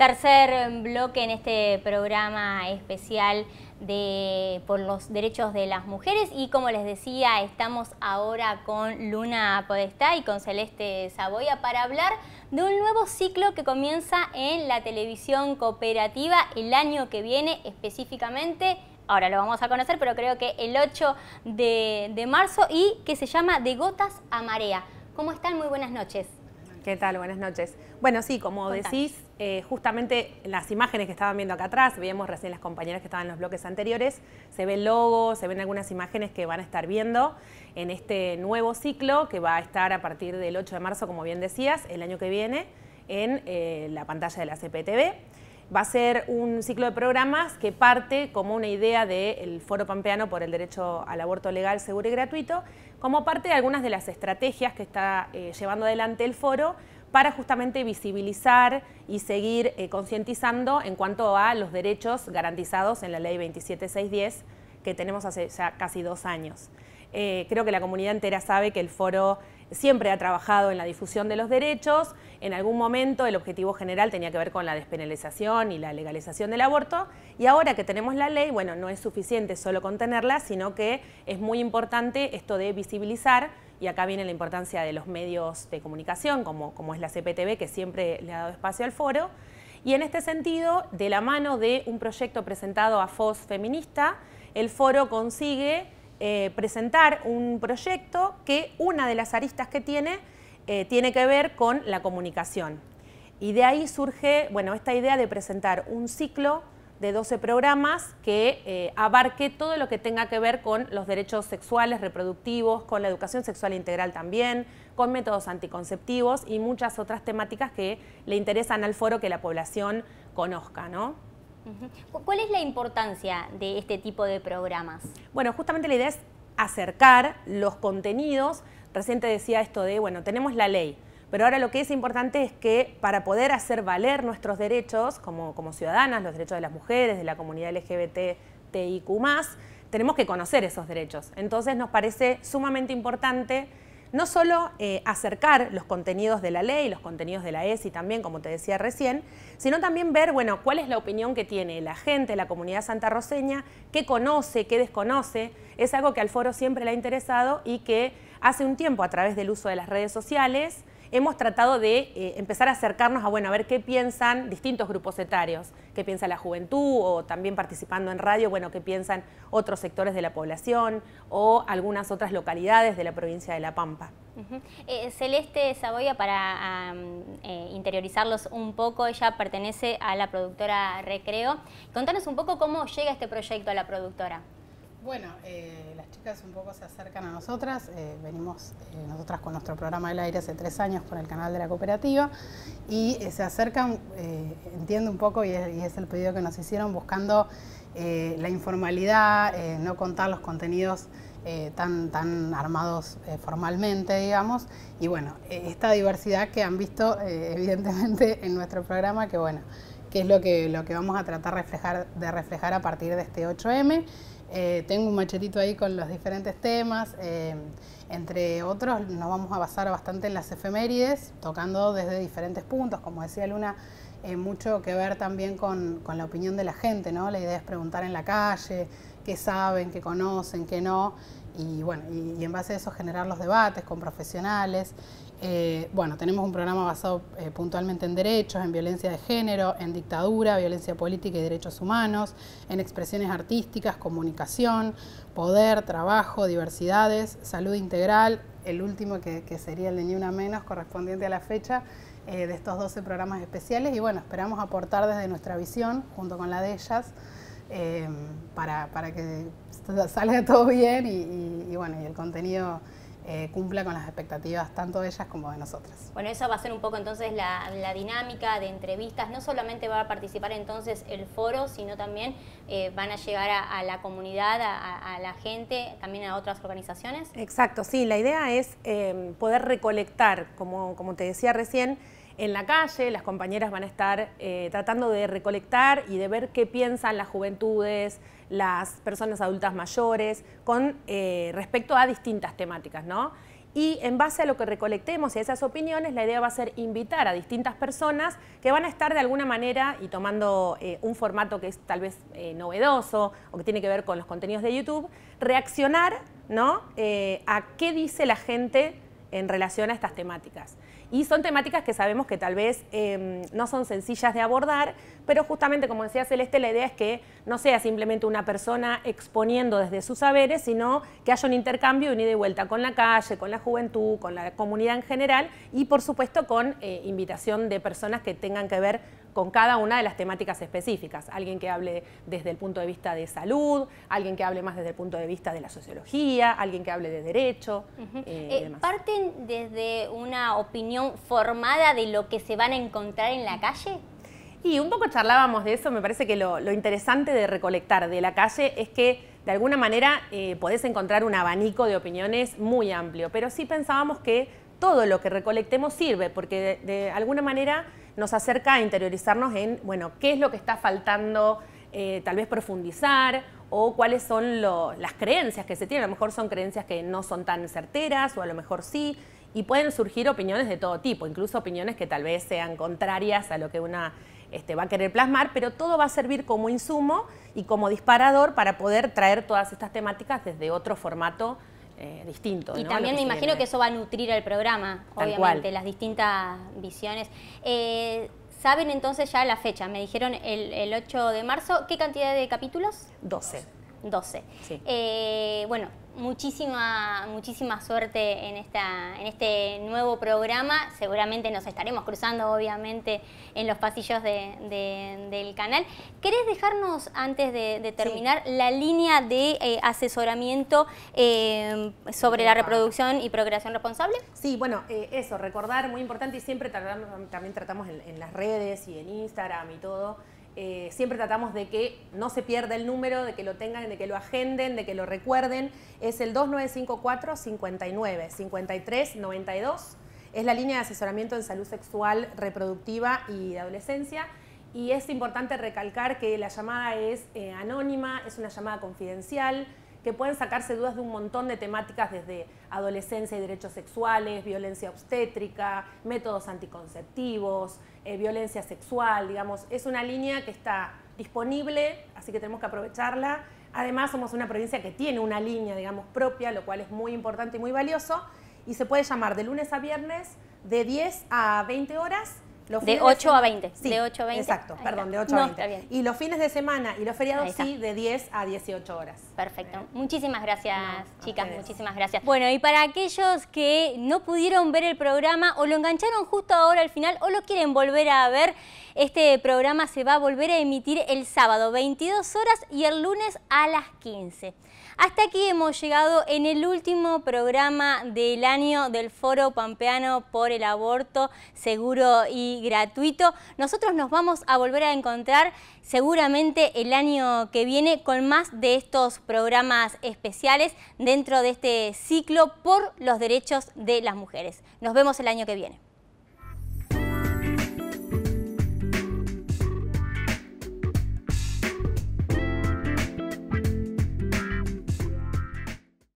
Tercer bloque en este programa especial de, por los derechos de las mujeres y como les decía, estamos ahora con Luna Podestá y con Celeste Saboya para hablar de un nuevo ciclo que comienza en la televisión cooperativa el año que viene específicamente ahora lo vamos a conocer, pero creo que el 8 de, de, marzo y que se llama De Gotas a Marea. ¿Cómo están? Muy buenas noches. ¿Qué tal? Buenas noches. Bueno, sí, como decís, eh, justamente las imágenes que estaban viendo acá atrás, veíamos recién las compañeras que estaban en los bloques anteriores, se ven el logo, se ven algunas imágenes que van a estar viendo en este nuevo ciclo que va a estar a partir del 8 de marzo, como bien decías, el año que viene, en eh, la pantalla de la CPTV va a ser un ciclo de programas que parte como una idea del Foro Pampeano por el Derecho al Aborto Legal, Seguro y Gratuito, como parte de algunas de las estrategias que está eh, llevando adelante el foro para justamente visibilizar y seguir eh, concientizando en cuanto a los derechos garantizados en la Ley 27610 que tenemos hace ya casi dos años. Eh, creo que la comunidad entera sabe que el foro siempre ha trabajado en la difusión de los derechos. En algún momento el objetivo general tenía que ver con la despenalización y la legalización del aborto. Y ahora que tenemos la ley, bueno, no es suficiente solo contenerla, sino que es muy importante esto de visibilizar. Y acá viene la importancia de los medios de comunicación, como, como es la CPTV, que siempre le ha dado espacio al foro. Y en este sentido, de la mano de un proyecto presentado a FOS Feminista, el foro consigue eh, presentar un proyecto que una de las aristas que tiene eh, tiene que ver con la comunicación. Y de ahí surge esta idea de presentar un ciclo de 12 programas que eh, abarque todo lo que tenga que ver con los derechos sexuales, reproductivos, con la educación sexual integral también, con métodos anticonceptivos y muchas otras temáticas que le interesan al foro que la población conozca. ¿Cuál es la importancia de este tipo de programas? Bueno, justamente la idea es acercar los contenidos. Recién decía esto de, bueno, tenemos la ley, pero ahora lo que es importante es que para poder hacer valer nuestros derechos como, como ciudadanas, los derechos de las mujeres, de la comunidad LGBTIQ, tenemos que conocer esos derechos. Entonces nos parece sumamente importante no solo eh, acercar los contenidos de la ley, los contenidos de la ESI también, como te decía recién, sino también ver, cuál es la opinión que tiene la gente, la comunidad santarroseña, qué conoce, qué desconoce. Es algo que al foro siempre le ha interesado y que hace un tiempo, a través del uso de las redes sociales, hemos tratado de eh, empezar a acercarnos a, bueno, a ver qué piensan distintos grupos etarios, qué piensa la juventud o también participando en radio, bueno, qué piensan otros sectores de la población o algunas otras localidades de la provincia de La Pampa. Eh, Celeste Saboya, para eh, interiorizarlos un poco, ella pertenece a la productora Recreo. Contanos un poco cómo llega este proyecto a la productora. Bueno, eh, las chicas un poco se acercan a nosotras, eh, venimos eh, nosotras con nuestro programa del aire hace tres años por el canal de la cooperativa y se acercan, entiendo un poco y es, el pedido que nos hicieron, buscando la informalidad, no contar los contenidos tan, armados formalmente, digamos, y bueno, esta diversidad que han visto evidentemente en nuestro programa, que bueno, que es lo que, lo que vamos a tratar de reflejar a partir de este 8M. Eh, tengo un machetito ahí con los diferentes temas. Eh, entre otros, nos vamos a basar bastante en las efemérides, tocando desde diferentes puntos. Como decía Luna, eh, mucho que ver también con, la opinión de la gente, ¿no? La idea es preguntar en la calle qué saben, qué conocen, qué no. Y bueno, y en base a eso generar los debates con profesionales. Eh, bueno, tenemos un programa basado eh, puntualmente en derechos, en violencia de género, en dictadura, violencia política y derechos humanos, en expresiones artísticas, comunicación, poder, trabajo, diversidades, salud integral, el último que, sería el de Ni Una Menos, correspondiente a la fecha eh, de estos 12 programas especiales. Y bueno, esperamos aportar desde nuestra visión, junto con la de ellas, para, que salga todo bien y bueno, y el contenido eh, cumpla con las expectativas tanto de ellas como de nosotras. Bueno, esa va a ser un poco entonces la, dinámica de entrevistas. No solamente va a participar entonces el foro, sino también eh, van a llegar a, la comunidad, a, la gente, también a otras organizaciones. Exacto, sí, la idea es eh, poder recolectar, como te decía recién, en la calle, las compañeras van a estar eh, tratando de recolectar y de ver qué piensan las juventudes, las personas adultas mayores, con eh, respecto a distintas temáticas, ¿no? Y en base a lo que recolectemos y a esas opiniones, la idea va a ser invitar a distintas personas que van a estar de alguna manera y tomando eh, un formato que es tal vez novedoso o que tiene que ver con los contenidos de YouTube, reaccionar a qué dice la gente en relación a estas temáticas. Y son temáticas que sabemos que tal vez eh, no son sencillas de abordar, pero justamente, como decía Celeste, la idea es que no sea simplemente una persona exponiendo desde sus saberes, sino que haya un intercambio, un ida y vuelta con la calle, con la juventud, con la comunidad en general y, por supuesto, con eh, invitación de personas que tengan que ver con cada una de las temáticas específicas. Alguien que hable desde el punto de vista de salud, alguien que hable más desde el punto de vista de la sociología, alguien que hable de derecho. Eh, eh, ¿Parten desde una opinión formada de lo que se van a encontrar en la calle? Y un poco charlábamos de eso, me parece que lo, interesante de recolectar de la calle es que de alguna manera eh, podés encontrar un abanico de opiniones muy amplio, pero sí pensábamos que todo lo que recolectemos sirve, porque de alguna manera nos acerca a interiorizarnos en, bueno, qué es lo que está faltando eh, tal vez profundizar o cuáles son las creencias que se tienen. A lo mejor son creencias que no son tan certeras o a lo mejor sí. Y pueden surgir opiniones de todo tipo, incluso opiniones que tal vez sean contrarias a lo que una este, va a querer plasmar, pero todo va a servir como insumo y como disparador para poder traer todas estas temáticas desde otro formato eh, distinto. Y también me imagino que eso va a nutrir el programa, obviamente, las distintas visiones. Eh, ¿Saben entonces ya la fecha? Me dijeron el, 8 de marzo. ¿Qué cantidad de capítulos? 12. 12. Eh, bueno, muchísima, muchísima suerte en, esta, en este nuevo programa. Seguramente nos estaremos cruzando, obviamente, en los pasillos del canal. ¿Querés dejarnos, antes de, terminar, la línea de eh, asesoramiento eh, sobre la reproducción y procreación responsable? Sí, bueno, eh, eso, recordar, muy importante, y siempre también tratamos en las redes y en Instagram y todo, eh, siempre tratamos de que no se pierda el número, de que lo tengan, de que lo agenden, de que lo recuerden. Es el 2954 59 53 Es la línea de asesoramiento en salud sexual, reproductiva y de adolescencia. Y es importante recalcar que la llamada es eh, anónima, es una llamada confidencial, que pueden sacarse dudas de un montón de temáticas desde adolescencia y derechos sexuales, violencia obstétrica, métodos anticonceptivos, eh, violencia sexual, digamos, es una línea que está disponible, así que tenemos que aprovecharla. Además, somos una provincia que tiene una línea, digamos, propia, lo cual es muy importante y muy valioso, y se puede llamar de lunes a viernes de 10 a 20 horas de 8 a 20. de 8 a Exacto, perdón, de 8 a 20. Y los fines de semana y los feriados sí, de 10 a 18 horas. Perfecto. Muchísimas gracias, chicas, muchísimas gracias. Bueno, y para aquellos que no pudieron ver el programa o lo engancharon justo ahora al final o lo quieren volver a ver, este programa se va a volver a emitir el sábado 22 horas y el lunes a las 15. Hasta aquí hemos llegado en el último programa del año del Foro Pampeano por el Aborto Seguro y gratuito. Nosotros nos vamos a volver a encontrar seguramente el año que viene con más de estos programas especiales dentro de este ciclo por los derechos de las mujeres. Nos vemos el año que viene.